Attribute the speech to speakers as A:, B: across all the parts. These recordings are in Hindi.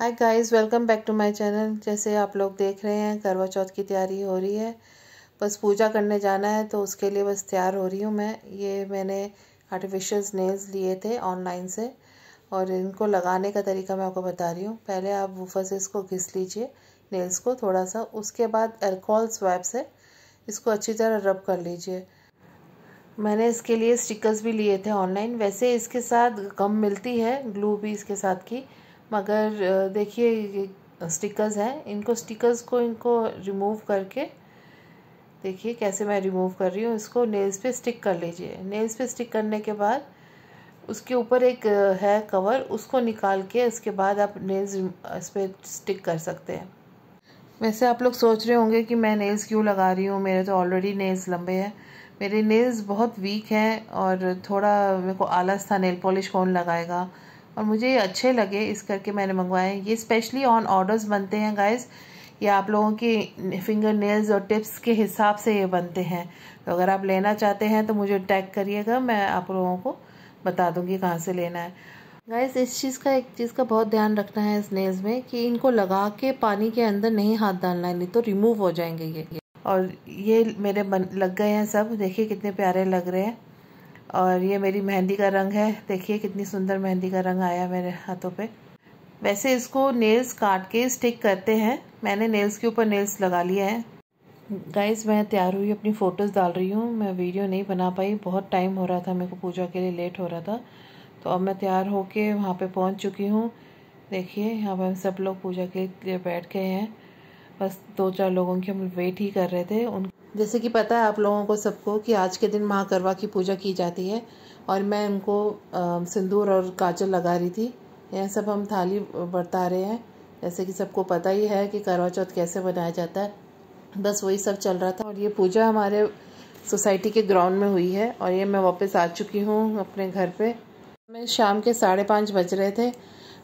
A: hi guys welcome back to my channel जैसे आप लोग देख रहे हैं करवा चौथ की तैयारी हो रही है बस पूजा करने जाना है तो उसके लिए बस तैयार हो रही हूँ मैं ये मैंने आर्टिफिशियल नेल्स लिए थे ऑनलाइन से और इनको लगाने का तरीका मैं आपको बता रही हूँ पहले आप वूफर से इसको घिस लीजिए नेल्स को थोड़ा सा उसके बाद एल्कोहल स्वैप से इसको अच्छी तरह रब कर लीजिए मैंने इसके लिए स्टिकर्स भी लिए थे ऑनलाइन वैसे इसके साथ गम मिलती है ग्लू भी इसके साथ की मगर देखिए ये स्टिकर्स हैं इनको स्टिकर्स को इनको रिमूव करके देखिए कैसे मैं रिमूव कर रही हूँ इसको नेल्स पे स्टिक कर लीजिए नेल्स पे स्टिक करने के बाद उसके ऊपर एक है कवर उसको निकाल के इसके बाद आप नेल्स इस पर स्टिक कर सकते हैं वैसे आप लोग सोच रहे होंगे कि मैं नेल्स क्यों लगा रही हूँ मेरे तो ऑलरेडी नेल्स लंबे हैं मेरे नेल्स बहुत वीक हैं और थोड़ा मेरे को आलस था नेल पॉलिश कौन लगाएगा और मुझे ये अच्छे लगे इस करके मैंने मंगवाए ये स्पेशली ऑन ऑर्डर्स बनते हैं गाइस ये आप लोगों की फिंगर नेल्स और टिप्स के हिसाब से ये बनते हैं तो अगर आप लेना चाहते हैं तो मुझे टैग करिएगा मैं आप लोगों को बता दूंगी कहाँ से लेना है गाइस इस चीज़ का एक चीज़ का बहुत ध्यान रखना है इस नेल्स में कि इनको लगा के पानी के अंदर नहीं हाथ डालना है नहीं तो रिमूव हो जाएंगे ये और ये मेरे बन लग गए हैं सब देखिए कितने प्यारे लग रहे हैं और ये मेरी मेहंदी का रंग है देखिए कितनी सुंदर मेहंदी का रंग आया मेरे हाथों पे वैसे इसको नेल्स काट के स्टिक करते हैं मैंने नेल्स के ऊपर नेल्स लगा लिए हैं गाइज मैं तैयार हुई अपनी फ़ोटोज़ डाल रही हूँ मैं वीडियो नहीं बना पाई बहुत टाइम हो रहा था मेरे को पूजा के लिए लेट हो रहा था तो अब मैं तैयार होके वहाँ पे पहुँच चुकी हूँ देखिए यहाँ पर हम सब लोग पूजा के लिए बैठ गए हैं बस दो चार लोगों की हम वेट ही कर रहे थे उन जैसे कि पता है आप लोगों को सबको कि आज के दिन माँ करवा की पूजा की जाती है और मैं उनको सिंदूर और काजल लगा रही थी यह सब हम थाली बरता रहे हैं जैसे कि सबको पता ही है कि करवा चौथ कैसे बनाया जाता है बस वही सब चल रहा था और ये पूजा हमारे सोसाइटी के ग्राउंड में हुई है और ये मैं वापस आ चुकी हूँ अपने घर पे मैं शाम के साढ़े पाँच बज रहे थे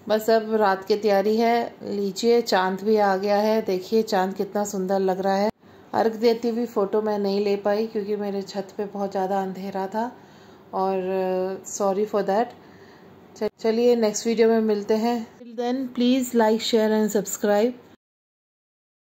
A: बस अब रात की तैयारी है लीजिए चांद भी आ गया है देखिए चांद कितना सुंदर लग रहा है अर्घ देती हुई फ़ोटो मैं नहीं ले पाई क्योंकि मेरे छत पे बहुत ज़्यादा अंधेरा था और सॉरी फॉर दैट चलिए नेक्स्ट वीडियो में मिलते हैं till then please like share and subscribe